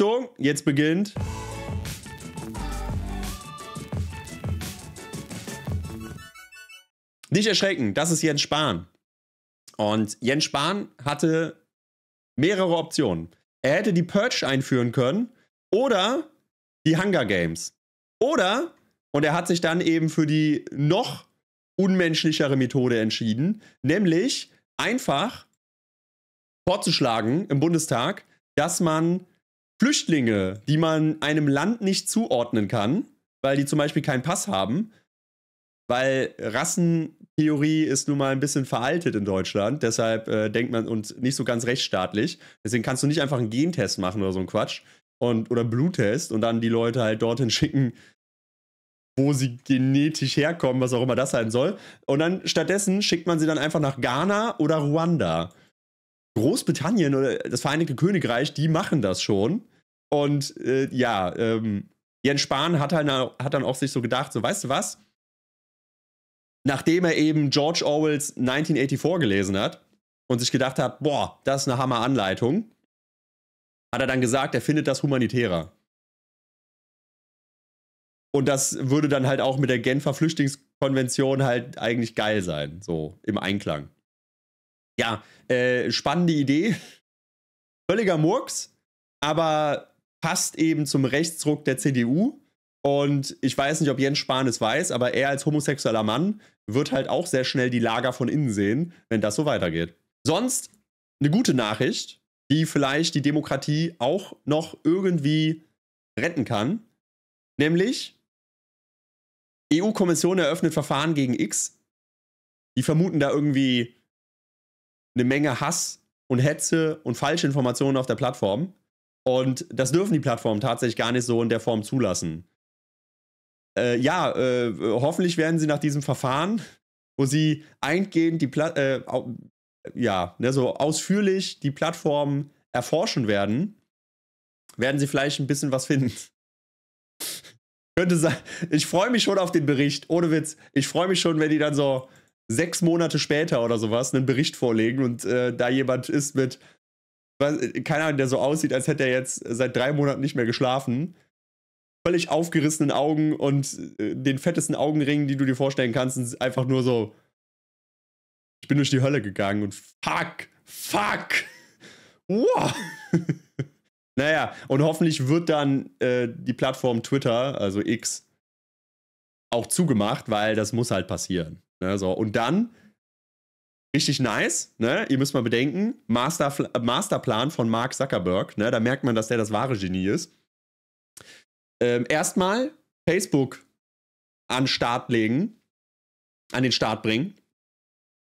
Achtung, jetzt beginnt. Nicht erschrecken, das ist Jens Spahn. Und Jens Spahn hatte mehrere Optionen. Er hätte die Purge einführen können oder die Hunger Games. Oder, und er hat sich dann eben für die noch unmenschlichere Methode entschieden, nämlich einfach vorzuschlagen im Bundestag, dass man Flüchtlinge, die man einem Land nicht zuordnen kann, weil die zum Beispiel keinen Pass haben, weil Rassentheorie ist nun mal ein bisschen veraltet in Deutschland, deshalb äh, denkt man und nicht so ganz rechtsstaatlich. Deswegen kannst du nicht einfach einen Gentest machen oder so ein Quatsch und oder Bluttest und dann die Leute halt dorthin schicken, wo sie genetisch herkommen, was auch immer das sein soll. Und dann stattdessen schickt man sie dann einfach nach Ghana oder Ruanda. Großbritannien oder das Vereinigte Königreich, die machen das schon. Und äh, ja, ähm, Jens Spahn hat, halt, hat dann auch sich so gedacht, so weißt du was? Nachdem er eben George Orwells 1984 gelesen hat und sich gedacht hat, boah, das ist eine Hammer-Anleitung, hat er dann gesagt, er findet das humanitärer. Und das würde dann halt auch mit der Genfer Flüchtlingskonvention halt eigentlich geil sein, so im Einklang. Ja, äh, spannende Idee. Völliger Murks, aber passt eben zum Rechtsdruck der CDU. Und ich weiß nicht, ob Jens Spahn es weiß, aber er als homosexueller Mann wird halt auch sehr schnell die Lager von innen sehen, wenn das so weitergeht. Sonst eine gute Nachricht, die vielleicht die Demokratie auch noch irgendwie retten kann, nämlich EU-Kommission eröffnet Verfahren gegen X. Die vermuten da irgendwie eine Menge Hass und Hetze und falsche Informationen auf der Plattform. Und das dürfen die Plattformen tatsächlich gar nicht so in der Form zulassen. Äh, ja, äh, hoffentlich werden sie nach diesem Verfahren, wo sie eingehend die Pla äh, ja, ne, so ausführlich die Plattformen erforschen werden, werden sie vielleicht ein bisschen was finden. Könnte sein. Ich freue mich schon auf den Bericht. Ohne Witz. Ich freue mich schon, wenn die dann so sechs Monate später oder sowas einen Bericht vorlegen und äh, da jemand ist mit äh, keiner, der so aussieht, als hätte er jetzt äh, seit drei Monaten nicht mehr geschlafen. Völlig aufgerissenen Augen und äh, den fettesten Augenringen, die du dir vorstellen kannst, und einfach nur so. Ich bin durch die Hölle gegangen und fuck, fuck, wow. naja, und hoffentlich wird dann äh, die Plattform Twitter, also X, auch zugemacht, weil das muss halt passieren. Ne, so. Und dann richtig nice. Ne? Ihr müsst mal bedenken, Master, äh, Masterplan von Mark Zuckerberg. Ne? Da merkt man, dass der das wahre Genie ist. Ähm, erstmal Facebook an Start legen, an den Start bringen.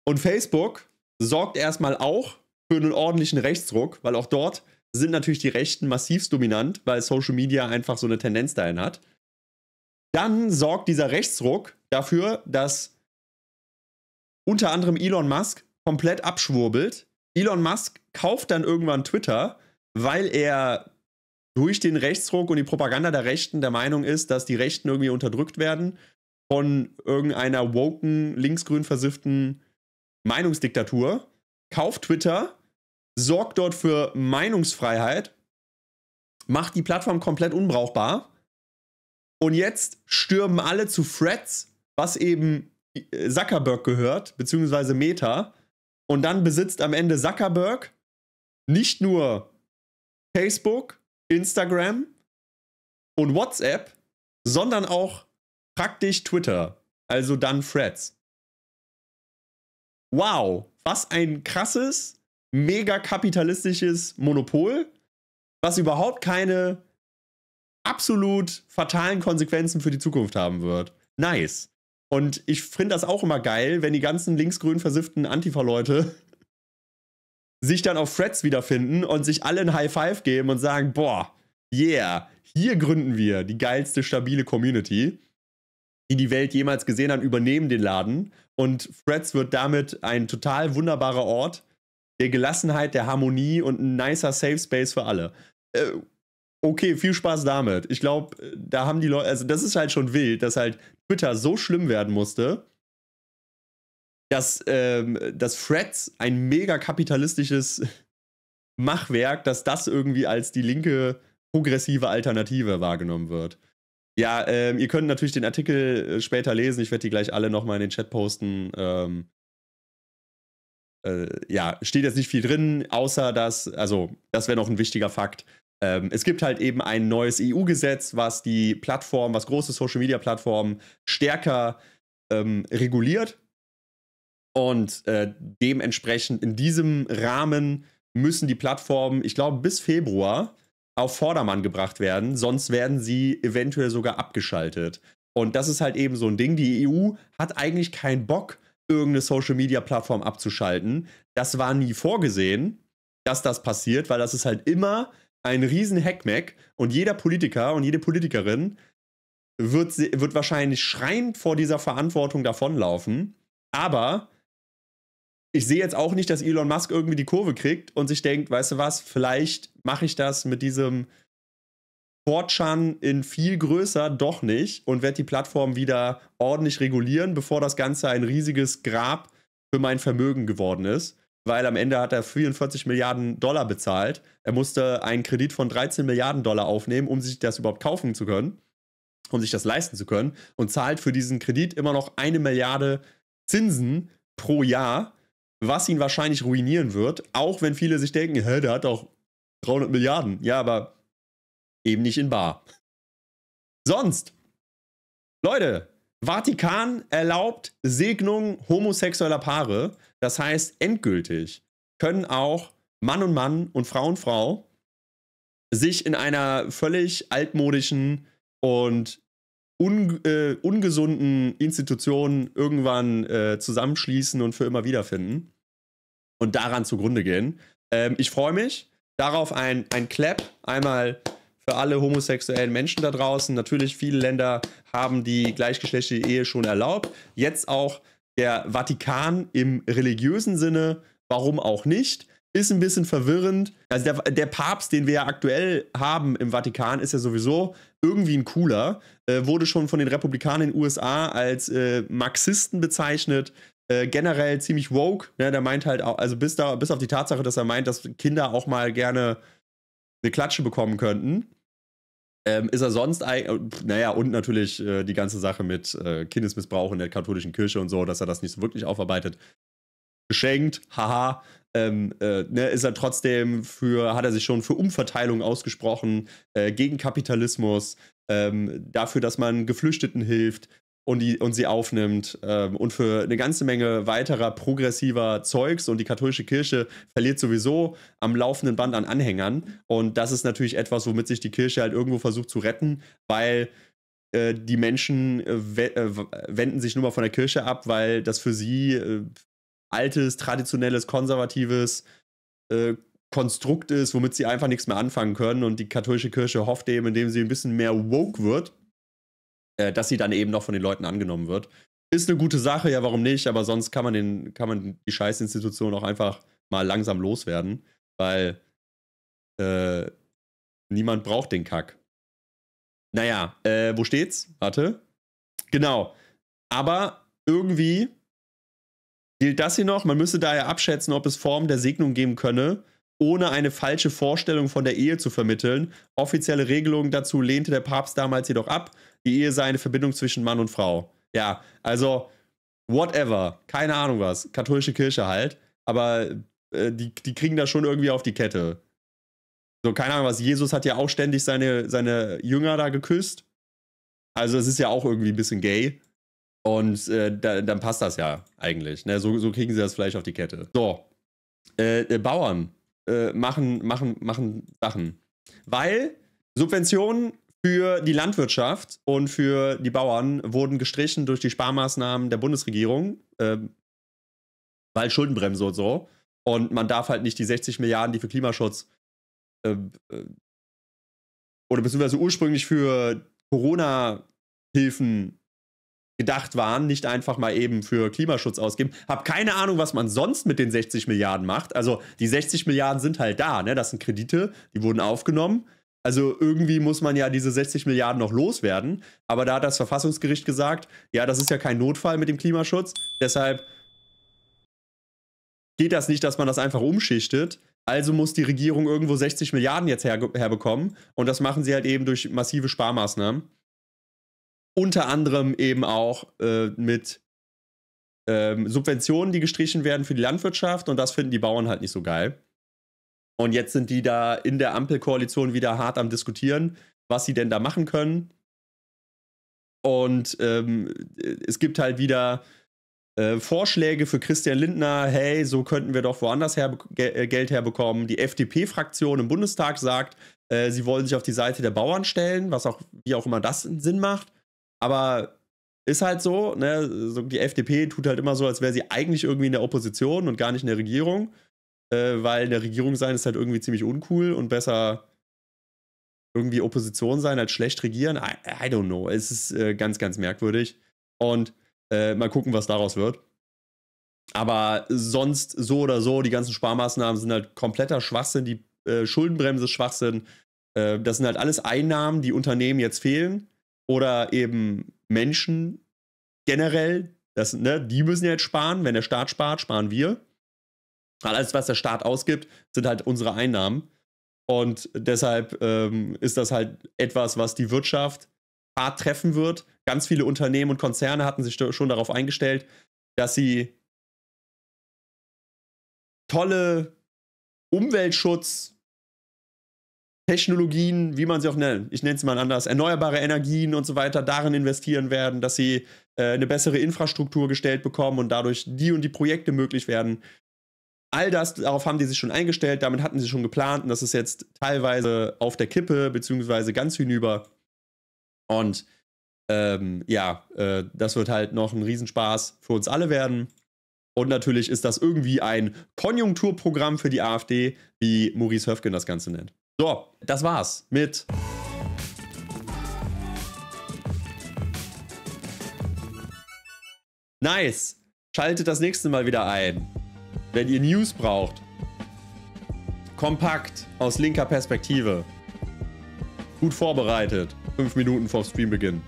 Und Facebook sorgt erstmal auch für einen ordentlichen Rechtsdruck, weil auch dort sind natürlich die Rechten massivst dominant, weil Social Media einfach so eine Tendenz dahin hat. Dann sorgt dieser Rechtsdruck dafür, dass unter anderem Elon Musk komplett abschwurbelt. Elon Musk kauft dann irgendwann Twitter, weil er durch den Rechtsruck und die Propaganda der Rechten der Meinung ist, dass die Rechten irgendwie unterdrückt werden von irgendeiner woken, linksgrün versifften Meinungsdiktatur, kauft Twitter, sorgt dort für Meinungsfreiheit, macht die Plattform komplett unbrauchbar und jetzt stürmen alle zu Threads, was eben Zuckerberg gehört, beziehungsweise Meta. Und dann besitzt am Ende Zuckerberg nicht nur Facebook, Instagram und WhatsApp, sondern auch praktisch Twitter, also dann Freds. Wow, was ein krasses, mega kapitalistisches Monopol, was überhaupt keine absolut fatalen Konsequenzen für die Zukunft haben wird. Nice. Und ich finde das auch immer geil, wenn die ganzen linksgrün versifften Antifa-Leute sich dann auf Threads wiederfinden und sich alle ein High Five geben und sagen, boah, yeah, hier gründen wir die geilste stabile Community, die die Welt jemals gesehen hat, übernehmen den Laden und Threads wird damit ein total wunderbarer Ort der Gelassenheit, der Harmonie und ein nicer Safe Space für alle. Äh, okay, viel Spaß damit. Ich glaube, da haben die Leute, also das ist halt schon wild, dass halt Twitter so schlimm werden musste, dass, ähm, dass Threads ein mega kapitalistisches Machwerk, dass das irgendwie als die linke progressive Alternative wahrgenommen wird. Ja, ähm, ihr könnt natürlich den Artikel äh, später lesen. Ich werde die gleich alle nochmal in den Chat posten. Ähm, äh, ja, steht jetzt nicht viel drin, außer dass, also, das wäre noch ein wichtiger Fakt, ähm, es gibt halt eben ein neues EU-Gesetz, was die Plattform, was große Social-Media-Plattformen stärker ähm, reguliert. Und äh, dementsprechend in diesem Rahmen müssen die Plattformen, ich glaube, bis Februar auf Vordermann gebracht werden, sonst werden sie eventuell sogar abgeschaltet. Und das ist halt eben so ein Ding. Die EU hat eigentlich keinen Bock, irgendeine Social-Media-Plattform abzuschalten. Das war nie vorgesehen, dass das passiert, weil das ist halt immer ein riesen Hackmack und jeder Politiker und jede Politikerin wird, wird wahrscheinlich schreiend vor dieser Verantwortung davonlaufen. Aber ich sehe jetzt auch nicht, dass Elon Musk irgendwie die Kurve kriegt und sich denkt, weißt du was, vielleicht mache ich das mit diesem Fortschan in viel größer doch nicht und werde die Plattform wieder ordentlich regulieren, bevor das Ganze ein riesiges Grab für mein Vermögen geworden ist weil am Ende hat er 44 Milliarden Dollar bezahlt. Er musste einen Kredit von 13 Milliarden Dollar aufnehmen, um sich das überhaupt kaufen zu können, um sich das leisten zu können und zahlt für diesen Kredit immer noch eine Milliarde Zinsen pro Jahr, was ihn wahrscheinlich ruinieren wird, auch wenn viele sich denken, hä, der hat doch 300 Milliarden. Ja, aber eben nicht in bar. Sonst, Leute, Vatikan erlaubt Segnung homosexueller Paare. Das heißt, endgültig können auch Mann und Mann und Frau und Frau sich in einer völlig altmodischen und un äh, ungesunden Institution irgendwann äh, zusammenschließen und für immer wiederfinden und daran zugrunde gehen. Ähm, ich freue mich darauf ein, ein Clap, einmal für alle homosexuellen Menschen da draußen. Natürlich, viele Länder haben die gleichgeschlechtliche Ehe schon erlaubt. Jetzt auch der Vatikan im religiösen Sinne, warum auch nicht, ist ein bisschen verwirrend. Also der, der Papst, den wir ja aktuell haben im Vatikan, ist ja sowieso irgendwie ein cooler, äh, wurde schon von den Republikanern in den USA als äh, Marxisten bezeichnet. Äh, generell ziemlich woke, ja, der meint halt auch, also bis, da, bis auf die Tatsache, dass er meint, dass Kinder auch mal gerne eine Klatsche bekommen könnten, ähm, ist er sonst eigentlich, äh, naja, und natürlich äh, die ganze Sache mit äh, Kindesmissbrauch in der katholischen Kirche und so, dass er das nicht so wirklich aufarbeitet. Geschenkt, haha. Ähm, äh, ne, ist er trotzdem für, hat er sich schon für Umverteilung ausgesprochen, äh, gegen Kapitalismus, ähm, dafür, dass man Geflüchteten hilft, und, die, und sie aufnimmt ähm, und für eine ganze Menge weiterer progressiver Zeugs und die katholische Kirche verliert sowieso am laufenden Band an Anhängern und das ist natürlich etwas, womit sich die Kirche halt irgendwo versucht zu retten, weil äh, die Menschen äh, äh wenden sich nun mal von der Kirche ab, weil das für sie äh, altes, traditionelles, konservatives äh, Konstrukt ist, womit sie einfach nichts mehr anfangen können und die katholische Kirche hofft eben, indem sie ein bisschen mehr woke wird, äh, dass sie dann eben noch von den Leuten angenommen wird. Ist eine gute Sache, ja, warum nicht? Aber sonst kann man, den, kann man die Scheißinstitution auch einfach mal langsam loswerden, weil äh, niemand braucht den Kack. Naja, äh, wo steht's? Warte. Genau. Aber irgendwie gilt das hier noch. Man müsste daher abschätzen, ob es Formen der Segnung geben könne, ohne eine falsche Vorstellung von der Ehe zu vermitteln. Offizielle Regelungen dazu lehnte der Papst damals jedoch ab. Die Ehe sei eine Verbindung zwischen Mann und Frau. Ja, also whatever, keine Ahnung was, katholische Kirche halt, aber äh, die, die kriegen das schon irgendwie auf die Kette. So, keine Ahnung was, Jesus hat ja auch ständig seine, seine Jünger da geküsst. Also es ist ja auch irgendwie ein bisschen gay. Und äh, da, dann passt das ja eigentlich. Ne? So, so kriegen sie das vielleicht auf die Kette. So, äh, äh Bauern äh, machen, machen, machen Sachen. Weil Subventionen für die Landwirtschaft und für die Bauern wurden gestrichen durch die Sparmaßnahmen der Bundesregierung, äh, weil Schuldenbremse und so. Und man darf halt nicht die 60 Milliarden, die für Klimaschutz ähm, äh, oder beziehungsweise ursprünglich für Corona-Hilfen gedacht waren, nicht einfach mal eben für Klimaschutz ausgeben. Hab keine Ahnung, was man sonst mit den 60 Milliarden macht. Also die 60 Milliarden sind halt da, ne? Das sind Kredite, die wurden aufgenommen. Also irgendwie muss man ja diese 60 Milliarden noch loswerden. Aber da hat das Verfassungsgericht gesagt, ja, das ist ja kein Notfall mit dem Klimaschutz. Deshalb geht das nicht, dass man das einfach umschichtet. Also muss die Regierung irgendwo 60 Milliarden jetzt her herbekommen. Und das machen sie halt eben durch massive Sparmaßnahmen. Unter anderem eben auch äh, mit ähm, Subventionen, die gestrichen werden für die Landwirtschaft und das finden die Bauern halt nicht so geil. Und jetzt sind die da in der Ampelkoalition wieder hart am Diskutieren, was sie denn da machen können. Und ähm, es gibt halt wieder äh, Vorschläge für Christian Lindner, hey, so könnten wir doch woanders her, äh, Geld herbekommen. Die FDP-Fraktion im Bundestag sagt, äh, sie wollen sich auf die Seite der Bauern stellen, was auch, wie auch immer das Sinn macht. Aber ist halt so, ne, so, die FDP tut halt immer so, als wäre sie eigentlich irgendwie in der Opposition und gar nicht in der Regierung, äh, weil in der Regierung sein ist halt irgendwie ziemlich uncool und besser irgendwie Opposition sein als schlecht regieren. I, I don't know. Es ist äh, ganz, ganz merkwürdig. Und äh, mal gucken, was daraus wird. Aber sonst so oder so, die ganzen Sparmaßnahmen sind halt kompletter Schwachsinn, die äh, Schuldenbremse ist Schwachsinn. Äh, das sind halt alles Einnahmen, die Unternehmen jetzt fehlen oder eben Menschen generell, das, ne, die müssen ja jetzt sparen. Wenn der Staat spart, sparen wir. Alles, was der Staat ausgibt, sind halt unsere Einnahmen. Und deshalb ähm, ist das halt etwas, was die Wirtschaft hart treffen wird. Ganz viele Unternehmen und Konzerne hatten sich schon darauf eingestellt, dass sie tolle Umweltschutz, Technologien, wie man sie auch nennt, ich nenne es mal anders, erneuerbare Energien und so weiter, darin investieren werden, dass sie äh, eine bessere Infrastruktur gestellt bekommen und dadurch die und die Projekte möglich werden. All das, darauf haben die sich schon eingestellt, damit hatten sie schon geplant und das ist jetzt teilweise auf der Kippe, beziehungsweise ganz hinüber. Und ähm, ja, äh, das wird halt noch ein Riesenspaß für uns alle werden. Und natürlich ist das irgendwie ein Konjunkturprogramm für die AfD, wie Maurice Höfgen das Ganze nennt. So, das war's mit Nice. Schaltet das nächste Mal wieder ein, wenn ihr News braucht. Kompakt, aus linker Perspektive. Gut vorbereitet. Fünf Minuten vor Streambeginn.